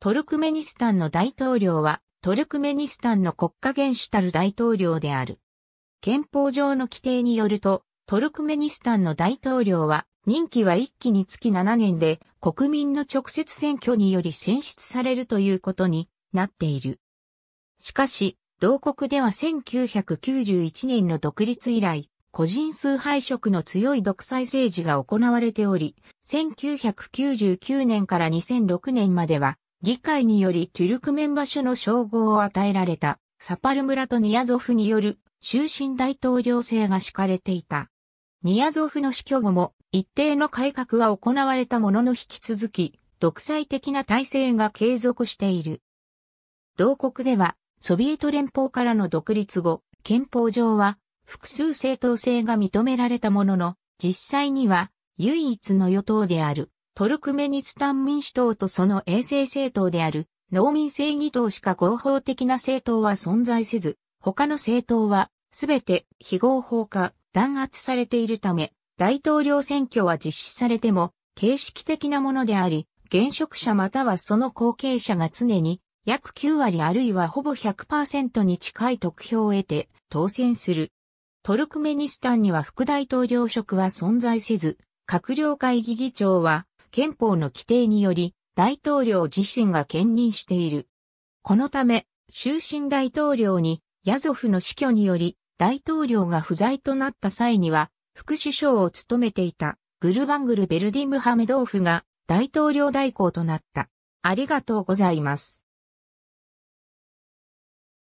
トルクメニスタンの大統領は、トルクメニスタンの国家元首たる大統領である。憲法上の規定によると、トルクメニスタンの大統領は、任期は1期につき7年で、国民の直接選挙により選出されるということになっている。しかし、同国では1991年の独立以来、個人崇拝色の強い独裁政治が行われており、1999年から2006年までは議会によりトゥルクメンバ所の称号を与えられたサパル村とニヤゾフによる終身大統領制が敷かれていた。ニヤゾフの死去後も一定の改革は行われたものの引き続き独裁的な体制が継続している。同国ではソビエト連邦からの独立後、憲法上は複数正当性が認められたものの、実際には唯一の与党であるトルクメニスタン民主党とその衛生政党である農民正義党しか合法的な政党は存在せず、他の政党はすべて非合法化、弾圧されているため、大統領選挙は実施されても形式的なものであり、現職者またはその後継者が常に約9割あるいはほぼ100%に近い得票を得て当選する。トルクメニスタンには副大統領職は存在せず、閣僚会議議長は憲法の規定により大統領自身が兼任している。このため、終身大統領にヤゾフの死去により大統領が不在となった際には副首相を務めていたグルバングル・ベルディムハメドーフが大統領代行となった。ありがとうございます。